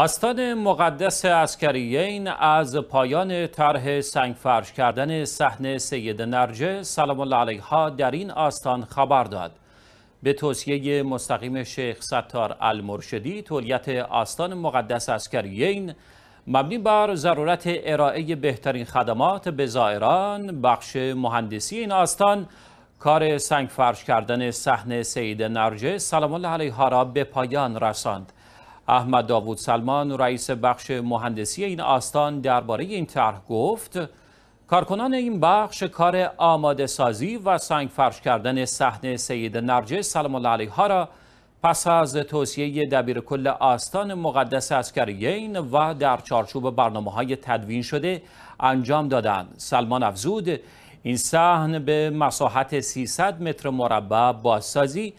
آستان مقدس این از پایان طرح سنگفرش کردن صحن سید نرجه سلام الله علیها در این آستان خبر داد به توصیه مستقیم شیخ ستار المرشدی تولیت آستان مقدس این مبنی بر ضرورت ارائه بهترین خدمات به زائران بخش مهندسی این آستان کار سنگفرش کردن صحن سید نرجه سلام الله علیها را به پایان رساند احمد داوود سلمان رئیس بخش مهندسی این آستان درباره این طرح گفت کارکنان این بخش کار آماده سازی و سنگ فرش کردن صحنه سید نرجس سلام الله علیها را پس از توصیه دبیر کل آستان مقدس اسکریین و در چارچوب برنامه های تدوین شده انجام دادند. سلمان افزود این صحن به مساحت 300 متر مربع بازسازی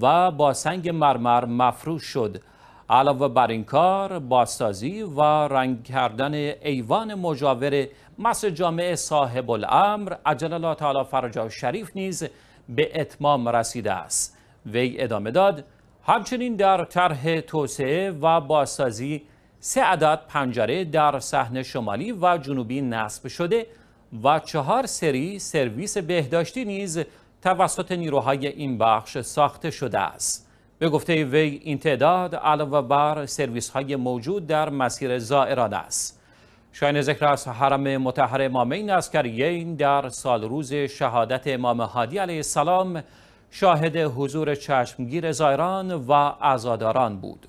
و با سنگ مرمر مفروش شد. علاوه بر این کار بازسازی و رنگ کردن ایوان مجاور مصر جامع صاحب الامر عجل الله تعالی فرجا شریف نیز به اتمام رسیده است وی ادامه داد همچنین در طرح توسعه و بازسازی سه عدد پنجره در صحن شمالی و جنوبی نصب شده و چهار سری سرویس بهداشتی نیز توسط نیروهای این بخش ساخته شده است به گفته وی این تعداد علاوه بر سرویس های موجود در مسیر زائران است شاین ذکر از حرم متحر امامین این در سال روز شهادت امام هادی علیه السلام شاهد حضور چشمگیر زائران و عزاداران بود